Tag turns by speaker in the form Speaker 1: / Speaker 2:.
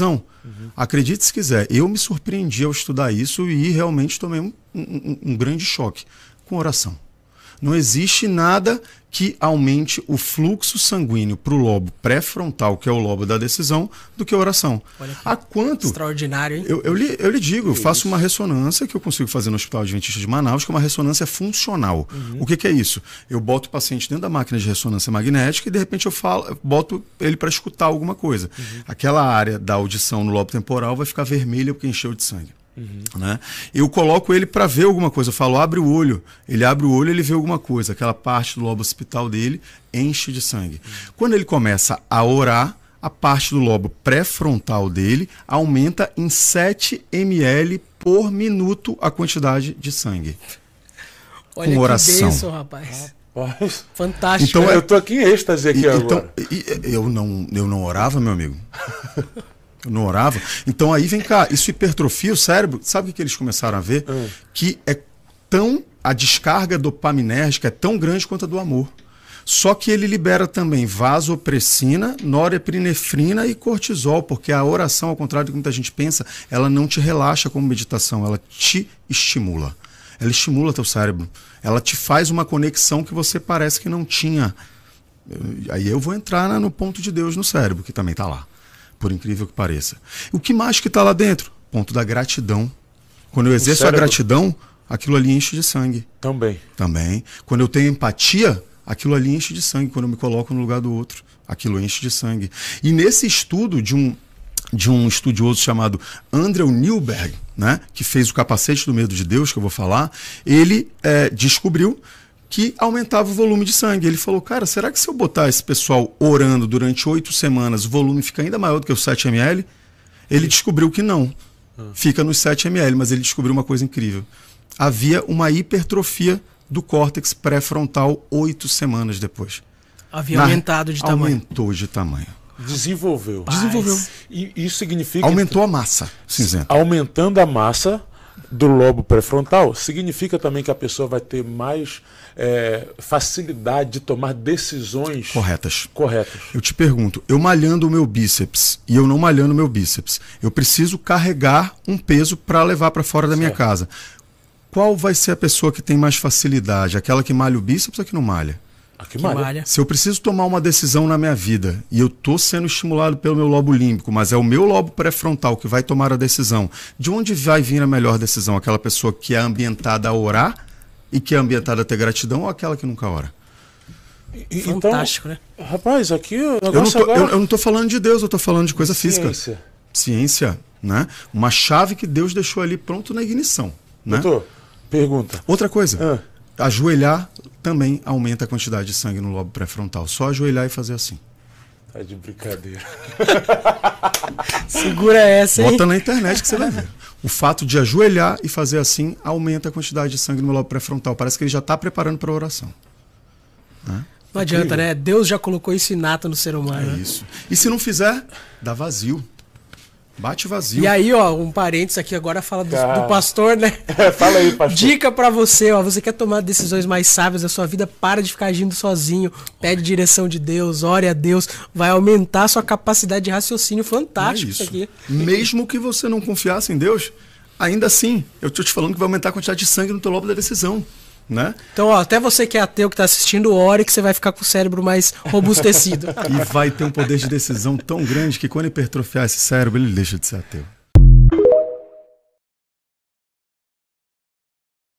Speaker 1: Uhum. Acredite se quiser, eu me surpreendi ao estudar isso e realmente tomei um, um, um grande choque com oração. Não existe nada que aumente o fluxo sanguíneo para o lobo pré-frontal, que é o lobo da decisão, do que a oração. Olha Há quanto? Extraordinário, hein? Eu, eu, lhe, eu lhe digo, eu faço uma ressonância que eu consigo fazer no Hospital Adventista de Manaus, que é uma ressonância funcional. Uhum. O que, que, é isso? Eu boto o paciente dentro da máquina de ressonância magnética e de repente eu falo, boto ele para escutar alguma coisa. Uhum. Aquela área da audição no lobo temporal vai ficar vermelha porque encheu de sangue. Uhum. Né? Eu coloco ele para ver alguma coisa. Eu falo, abre o olho. Ele abre o olho ele vê alguma coisa. Aquela parte do lobo hospital dele enche de sangue. Uhum. Quando ele começa a orar, a parte do lobo pré-frontal dele aumenta em 7 ml por minuto a quantidade de sangue. Olha Com oração. rapaz. Fantástico. Então, eu é tô aqui em êxtase aqui e, então, agora. Então, eu, não, eu não orava, meu amigo. Não orava. Então aí vem cá, isso hipertrofia o cérebro. Sabe o que eles começaram a ver? Hum. Que é tão. A descarga dopaminérgica é tão grande quanto a do amor. Só que ele libera também vasopressina, norepinefrina e cortisol, porque a oração, ao contrário do que muita gente pensa, ela não te relaxa como meditação, ela te estimula. Ela estimula teu cérebro. Ela te faz uma conexão que você parece que não tinha. Aí eu vou entrar no ponto de Deus no cérebro, que também está lá por incrível que pareça. O que mais que está lá dentro? Ponto da gratidão. Quando eu exerço a gratidão, aquilo ali enche de sangue. Também. Também. Quando eu tenho empatia, aquilo ali enche de sangue. Quando eu me coloco no lugar do outro, aquilo enche de sangue. E nesse estudo de um de um estudioso chamado Andrew Newberg, né, que fez o capacete do medo de Deus, que eu vou falar, ele é, descobriu que aumentava o volume de sangue. Ele falou, cara, será que se eu botar esse pessoal orando durante oito semanas, o volume fica ainda maior do que os 7 ml? Ele descobriu que não. Fica nos 7 ml, mas ele descobriu uma coisa incrível. Havia uma hipertrofia do córtex pré-frontal oito semanas depois. Havia Na... aumentado de tamanho. Aumentou de tamanho. Desenvolveu. Desenvolveu. E isso significa. Aumentou a massa cinzenta. Aumentando a massa, do lobo pré-frontal, significa também que a pessoa vai ter mais é, facilidade de tomar decisões corretas. corretas. Eu te pergunto, eu malhando o meu bíceps e eu não malhando o meu bíceps, eu preciso carregar um peso para levar para fora da certo. minha casa. Qual vai ser a pessoa que tem mais facilidade? Aquela que malha o bíceps ou que não malha? A ah, que, que malha. malha. Se eu preciso tomar uma decisão na minha vida e eu estou sendo estimulado pelo meu lobo límbico, mas é o meu lobo pré-frontal que vai tomar a decisão, de onde vai vir a melhor decisão? Aquela pessoa que é ambientada a orar e que é ambientada a ter gratidão ou aquela que nunca ora? Então, Fantástico, então, né? Rapaz, aqui o negócio eu não, estou agora... eu, não falando de Deus, eu estou falando de coisa Ciência. física. Ciência. Né? Uma chave que Deus deixou ali pronto na ignição. Né? Doutor, pergunta. Outra coisa. Ah. Ajoelhar também aumenta a quantidade de sangue no lobo pré-frontal. Só ajoelhar e fazer assim. Tá de brincadeira. Segura essa, hein? Bota na internet que você vai ver. O fato de ajoelhar e fazer assim aumenta a quantidade de sangue no lobo pré-frontal. Parece que ele já está preparando para a oração.
Speaker 2: Né? Não adianta,
Speaker 1: né? Deus já colocou isso inato no ser humano. É né? isso. E se não fizer, dá vazio. Bate vazio. E aí, ó, um parênteses aqui agora fala do, do pastor, né? É, fala aí, pastor. Dica para você, ó, você quer tomar decisões mais sábias da sua vida, para de ficar agindo sozinho, pede direção de Deus, ore a Deus, vai aumentar a sua capacidade de raciocínio fantástico é isso. aqui. Mesmo que você não confiasse em Deus, ainda assim, eu tô te falando que vai aumentar a quantidade de sangue no teu lobo da decisão né? Então, ó, até você que é ateu que está assistindo, ore que você vai ficar com o cérebro mais robustecido. e vai ter um poder de decisão tão grande que quando hipertrofiar esse cérebro, ele deixa de ser ateu.